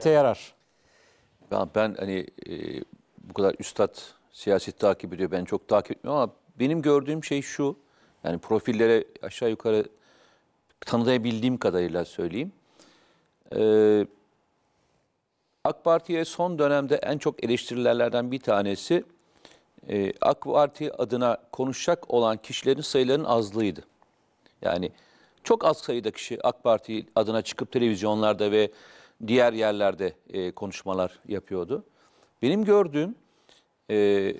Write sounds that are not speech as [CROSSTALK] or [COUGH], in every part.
Te yarar. Ben, ben hani e, bu kadar üstad siyaset takip ediyor. Ben çok takip etmiyorum ama benim gördüğüm şey şu. Yani profillere aşağı yukarı tanıdayabildiğim kadarıyla söyleyeyim. Ee, AK Parti'ye son dönemde en çok eleştirilerden bir tanesi e, AK Parti adına konuşacak olan kişilerin sayılarının azlığıydı. Yani çok az sayıda kişi AK Parti adına çıkıp televizyonlarda ve diğer yerlerde e, konuşmalar yapıyordu. Benim gördüğüm e,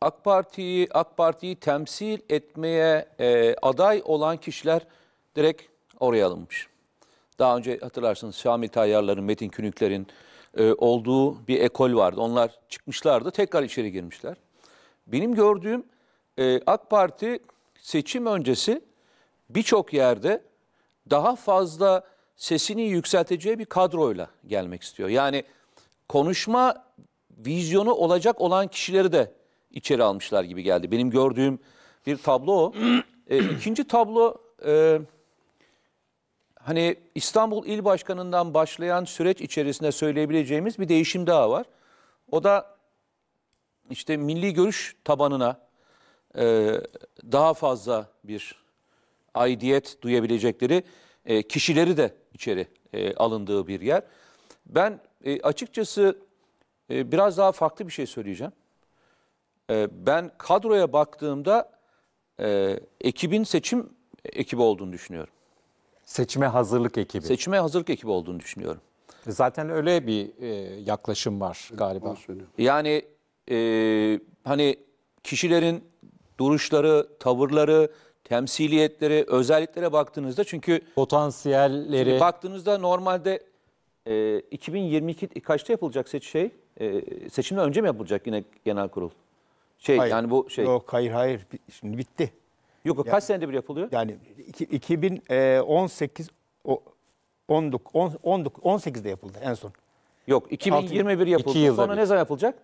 AK Parti'yi AK Parti'yi temsil etmeye e, aday olan kişiler direkt oraya alınmış. Daha önce hatırlarsınız Şamil Tayyarların, Metin Künükler'in e, olduğu bir ekol vardı. Onlar çıkmışlardı, tekrar içeri girmişler. Benim gördüğüm e, AK Parti seçim öncesi birçok yerde daha fazla sesini yükselteceği bir kadroyla gelmek istiyor. Yani konuşma vizyonu olacak olan kişileri de içeri almışlar gibi geldi. Benim gördüğüm bir tablo o. e, [CLEARS THROAT] ikinci tablo e, hani İstanbul İl Başkanı'ndan başlayan süreç içerisinde söyleyebileceğimiz bir değişim daha var. O da işte milli görüş tabanına e, daha fazla bir aidiyet duyabilecekleri e, kişileri de içeri e, alındığı bir yer. Ben e, açıkçası e, biraz daha farklı bir şey söyleyeceğim. E, ben kadroya baktığımda e, ekibin seçim ekibi olduğunu düşünüyorum. Seçime hazırlık ekibi. Seçime hazırlık ekibi olduğunu düşünüyorum. E, zaten öyle bir e, yaklaşım var galiba. Yani e, hani kişilerin duruşları, tavırları, temsiliyetlere, özelliklere baktığınızda çünkü potansiyelleri şimdi baktığınızda normalde e, 2022 kaçta yapılacak seç şey? E, seçimden önce mi yapılacak yine genel kurul? Şey Hayır. yani bu şey. Yok hayır hayır şimdi bitti. Yok o kaç senede bir yapılıyor? Yani iki- 2018 e, o 19 19 18'de yapıldı en son. Yok 2021 yapıldı. Sonra bir. ne zaman yapılacak?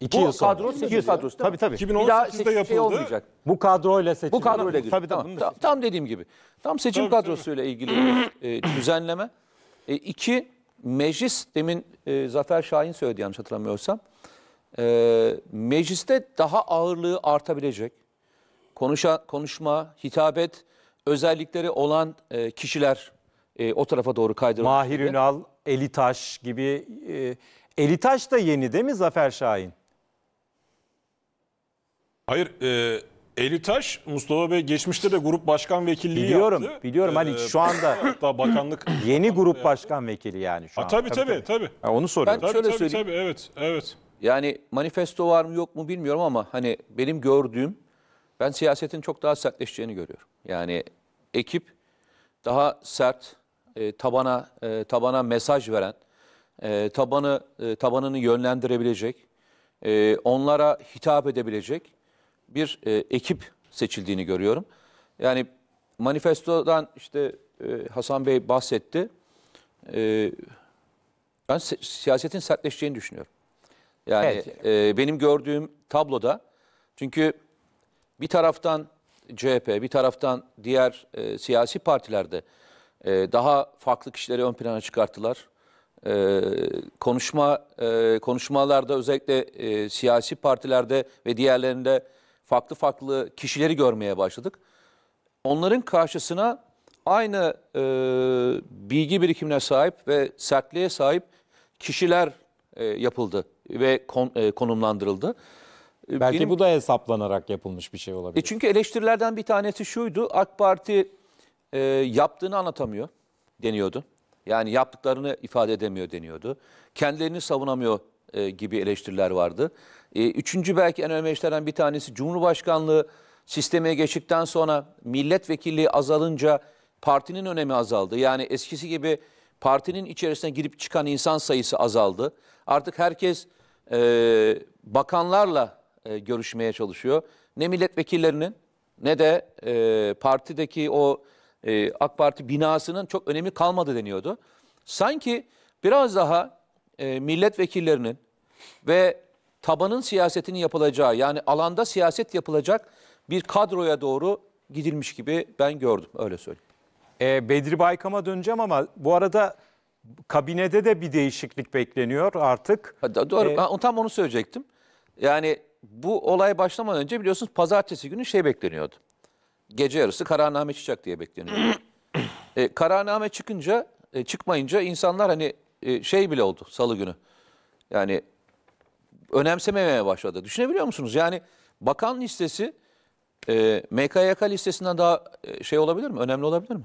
İki Bu yıl sonra. kadro seçiliyor. kadrosu. Tabii tabii. Bir daha 2018'de seçim şey olmayacak. Bu kadroyla seçilir. Bu kadroyla ilgili. Tabii tamam. tabii. Ta- tam dediğim gibi. Tam seçim Tabii, tabii. ilgili e, düzenleme. E, iki, meclis demin e, Zafer Şahin söyledi yanlış hatırlamıyorsam. E, mecliste daha ağırlığı artabilecek. Konuşa, konuşma, hitabet özellikleri olan e, kişiler e, o tarafa doğru kaydırılıyor. Mahir Ünal, Elitaş gibi. e, Elitaş da yeni değil mi Zafer Şahin? Hayır e, Eli Mustafa Bey geçmişte de grup başkan vekilliği biliyorum, yaptı. Biliyorum, biliyorum. Ee, hani e, şu anda [LAUGHS] hatta bakanlık [CLEARS THROAT] yeni grup başkan vekili yani şu ha, an. Tabii tabii tabii. tabii. Ha, onu soruyorum. Ben tabii, şöyle tabii, söyleyeyim. Tabii, evet, evet. Yani manifesto var mı yok mu bilmiyorum ama hani benim gördüğüm ben siyasetin çok daha sertleşeceğini görüyorum. Yani ekip daha sert, e, tabana e, tabana mesaj veren, e, tabanı e, tabanını yönlendirebilecek, e, onlara hitap edebilecek bir e, ekip seçildiğini görüyorum. Yani manifestodan işte e, Hasan Bey bahsetti. E, ben siyasetin sertleşeceğini düşünüyorum. Yani evet. e, benim gördüğüm tabloda çünkü bir taraftan CHP, bir taraftan diğer e, siyasi partilerde e, daha farklı kişileri ön plana çıkarttılar. E, konuşma e, konuşmalarda özellikle e, siyasi partilerde ve diğerlerinde farklı farklı kişileri görmeye başladık. Onların karşısına aynı e, bilgi birikimine sahip ve sertliğe sahip kişiler e, yapıldı ve kon, e, konumlandırıldı. E, Belki Benim, bu da hesaplanarak yapılmış bir şey olabilir. E çünkü eleştirilerden bir tanesi şuydu. AK Parti e, yaptığını anlatamıyor deniyordu. Yani yaptıklarını ifade edemiyor deniyordu. Kendilerini savunamıyor e, gibi eleştiriler vardı. E, üçüncü belki en önemli eleştirilerden bir tanesi Cumhurbaşkanlığı sisteme geçtikten sonra milletvekilliği azalınca partinin önemi azaldı. Yani eskisi gibi partinin içerisine girip çıkan insan sayısı azaldı. Artık herkes e, bakanlarla e, görüşmeye çalışıyor. Ne milletvekillerinin ne de e, partideki o e, AK Parti binasının çok önemi kalmadı deniyordu. Sanki biraz daha e, milletvekillerinin ve tabanın siyasetini yapılacağı yani alanda siyaset yapılacak bir kadroya doğru gidilmiş gibi ben gördüm öyle söyleyeyim. E, Bedri Baykam'a döneceğim ama bu arada kabinede de bir değişiklik bekleniyor artık. Ha, doğru ee, tam onu söyleyecektim. Yani bu olay başlamadan önce biliyorsunuz pazartesi günü şey bekleniyordu. Gece yarısı kararname çıkacak diye bekleniyordu. [CLEARS THROAT] e, kararname çıkınca e, çıkmayınca insanlar hani e, şey bile oldu salı günü. Yani önemsememeye başladı. Düşünebiliyor musunuz? Yani bakan listesi e, MKYK listesinden daha e, şey olabilir mi? Önemli olabilir mi?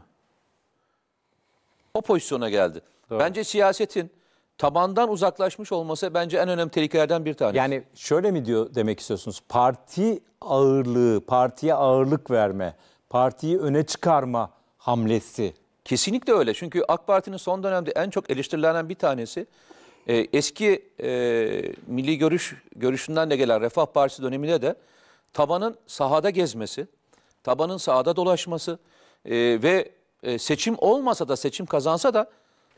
O pozisyona geldi. Doğru. Bence siyasetin tabandan uzaklaşmış olması bence en önemli tehlikelerden bir tanesi. Yani şöyle mi diyor demek istiyorsunuz? Parti ağırlığı, partiye ağırlık verme, partiyi öne çıkarma hamlesi Kesinlikle öyle. Çünkü AK Parti'nin son dönemde en çok eleştirilen bir tanesi e, eski e, milli görüş görüşünden de gelen Refah Partisi döneminde de tabanın sahada gezmesi, tabanın sahada dolaşması e, ve e, seçim olmasa da seçim kazansa da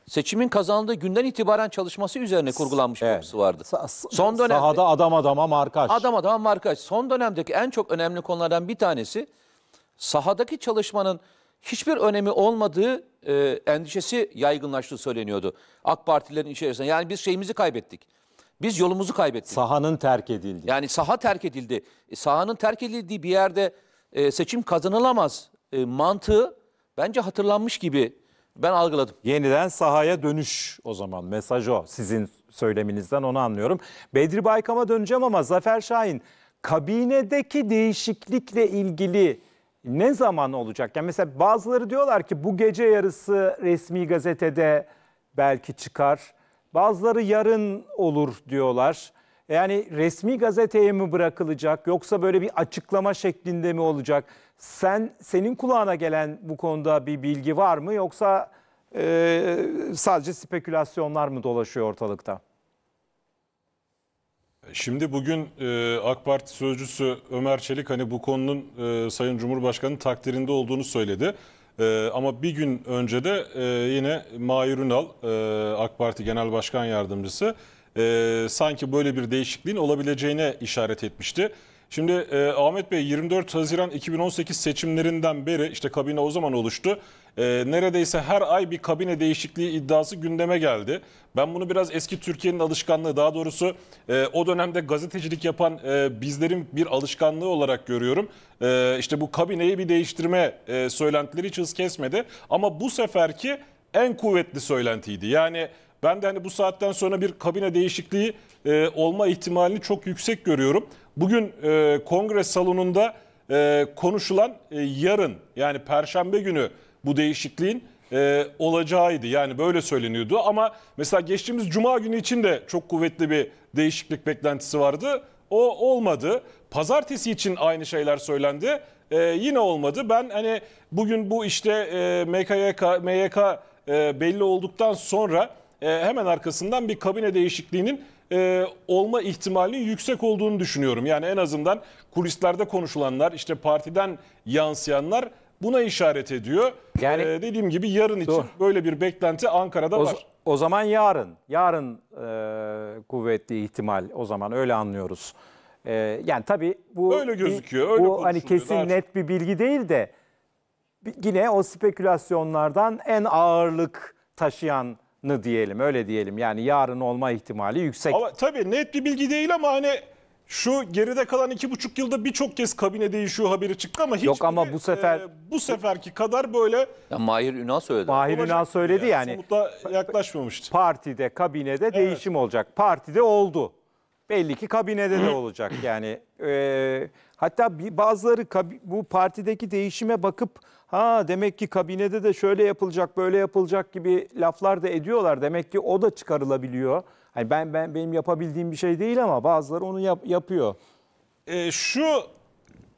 seçimin kazandığı günden itibaren çalışması üzerine kurgulanmış bir yapısı vardı. Sa son dönemde sahada adam adama markaj. Adam adama markaj. Son dönemdeki en çok önemli konulardan bir tanesi sahadaki çalışmanın hiçbir önemi olmadığı e, endişesi yaygınlaştığı söyleniyordu. AK Partilerin içerisinde. Yani biz şeyimizi kaybettik. Biz yolumuzu kaybettik. Sahanın terk edildi. Yani saha terk edildi. E, sahanın terk edildiği bir yerde e, seçim kazanılamaz e, mantığı bence hatırlanmış gibi ben algıladım. Yeniden sahaya dönüş o zaman mesaj o. Sizin söyleminizden onu anlıyorum. Bedri Baykam'a döneceğim ama Zafer Şahin kabinedeki değişiklikle ilgili ne zaman olacak? Yani mesela bazıları diyorlar ki bu gece yarısı resmi gazetede belki çıkar. Bazıları yarın olur diyorlar. Yani resmi gazeteye mi bırakılacak yoksa böyle bir açıklama şeklinde mi olacak? Sen senin kulağına gelen bu konuda bir bilgi var mı yoksa e, sadece spekülasyonlar mı dolaşıyor ortalıkta? Şimdi bugün e, AK Parti sözcüsü Ömer Çelik hani bu konunun e, Sayın Cumhurbaşkanı'nın takdirinde olduğunu söyledi. E, ama bir gün önce de e, yine Mahir Ünal, e, AK Parti Genel Başkan Yardımcısı e, sanki böyle bir değişikliğin olabileceğine işaret etmişti. Şimdi e, Ahmet Bey 24 Haziran 2018 seçimlerinden beri işte kabine o zaman oluştu. Ee, neredeyse her ay bir kabine değişikliği iddiası gündeme geldi. Ben bunu biraz eski Türkiye'nin alışkanlığı daha doğrusu e, o dönemde gazetecilik yapan e, bizlerin bir alışkanlığı olarak görüyorum. E, işte bu kabineyi bir değiştirme e, söylentileri hiç hız kesmedi. Ama bu seferki en kuvvetli söylentiydi. Yani ben de hani bu saatten sonra bir kabine değişikliği e, olma ihtimalini çok yüksek görüyorum. Bugün e, kongre salonunda e, konuşulan e, yarın yani perşembe günü bu değişikliğin e, olacağıydı. Yani böyle söyleniyordu ama mesela geçtiğimiz cuma günü için de çok kuvvetli bir değişiklik beklentisi vardı. O olmadı. Pazartesi için aynı şeyler söylendi. E, yine olmadı. Ben hani bugün bu işte e, MKYK, MYK e, belli olduktan sonra e, hemen arkasından bir kabine değişikliğinin e, olma ihtimalinin yüksek olduğunu düşünüyorum. Yani en azından kulislerde konuşulanlar, işte partiden yansıyanlar buna işaret ediyor. Yani Ee, dediğim gibi yarın için Doğru. böyle bir beklenti Ankara'da o, var. o zaman yarın, yarın e, kuvvetli ihtimal o zaman öyle anlıyoruz. E, yani tabii bu Öyle gözüküyor, öyle bu hani kesin Daha net bir bilgi değil de yine o spekülasyonlardan en ağırlık taşıyanı diyelim, öyle diyelim. Yani yarın olma ihtimali yüksek. Ama tabii net bir bilgi değil ama hani şu geride kalan iki buçuk yılda birçok kez kabine değişiyor haberi çıktı ama hiç Yok ama bu sefer- e, bu seferki kadar böyle Ya Mahir Ünal söyledi. Mahir Ünal söyledi yani. somutla yaklaşmamıştı. partide kabinede değişim olacak. Partide oldu. Belli ki kabinede de olacak [CLEARS THROAT] yani. Ee, hatta bir bazıları bu partideki değişime bakıp ha demek ki kabinede de şöyle yapılacak böyle yapılacak gibi laflar da ediyorlar. Demek ki o da çıkarılabiliyor. Yani ben, ben benim yapabildiğim bir şey değil ama bazıları onu yap, yapıyor. E, şu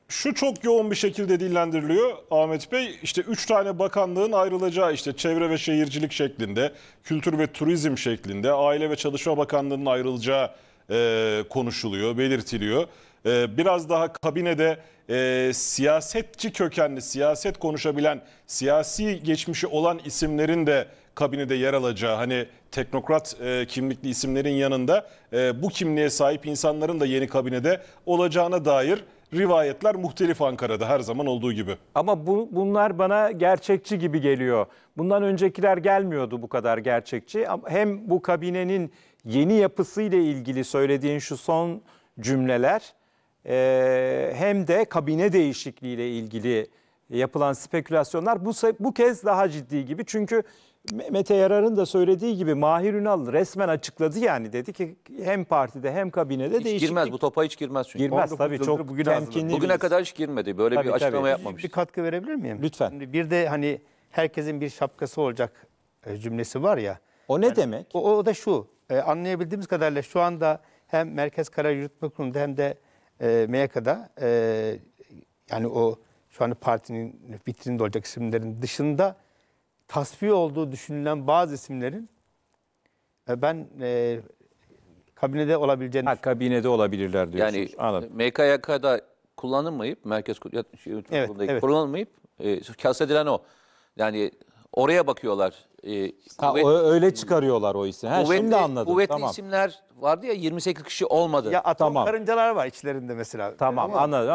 şu çok yoğun bir şekilde dillendiriliyor Ahmet Bey. İşte üç tane bakanlığın ayrılacağı işte çevre ve şehircilik şeklinde, kültür ve turizm şeklinde, aile ve çalışma bakanlığının ayrılacağı e, konuşuluyor, belirtiliyor. E, biraz daha kabinede e, siyasetçi kökenli, siyaset konuşabilen, siyasi geçmişi olan isimlerin de kabinede yer alacağı hani teknokrat e, kimlikli isimlerin yanında e, bu kimliğe sahip insanların da yeni kabinede olacağına dair rivayetler muhtelif Ankara'da her zaman olduğu gibi. Ama bu, bunlar bana gerçekçi gibi geliyor. Bundan öncekiler gelmiyordu bu kadar gerçekçi. Hem bu kabinenin yeni yapısıyla ilgili söylediğin şu son cümleler e, hem de kabine değişikliğiyle ilgili yapılan spekülasyonlar bu, bu kez daha ciddi gibi. Çünkü Mete Yarar'ın da söylediği gibi Mahir Ünal resmen açıkladı yani dedi ki hem partide hem kabinede hiç değişiklik. Girmez bu topa hiç girmez çünkü. Girmez tabii çok bugün temkinli. Bugüne birisi. kadar hiç girmedi böyle tabii, bir açıklama tabii. yapmamış. Bir katkı verebilir miyim? Lütfen. Şimdi bir de hani herkesin bir şapkası olacak e, cümlesi var ya. O ne yani, demek? O, o da şu e, anlayabildiğimiz kadarıyla şu anda hem Merkez Karar Yürütme Kurulu'nda hem de e, MYK'da e, yani o şu an partinin vitrinde olacak isimlerin dışında tasfiye olduğu düşünülen bazı isimlerin e, ben e, kabinede olabileceğini... Ha, kabinede olabilirler diyorsunuz. Yani Anladım. MKYK'da kullanılmayıp, Merkez şey, evet, evet. kullanılmayıp e, kastedilen o. Yani oraya bakıyorlar. E, ha, kuvvet, öyle çıkarıyorlar o isim. kuvvetli, şimdi anladım. Kuvvetli tamam. isimler vardı ya 28 kişi olmadı. Ya tamam. karıncalar var içlerinde mesela. Tamam, tamam. anladım.